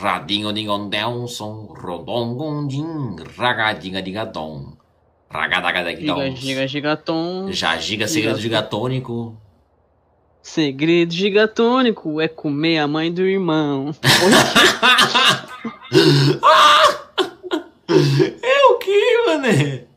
Radinho de gatom. Ragadaga de Ragadagadaguidão. Giga, giga, gigatom. Já giga, segredo gigatônico. Segredo gigatônico é comer a mãe do irmão. é o ah! que, mané?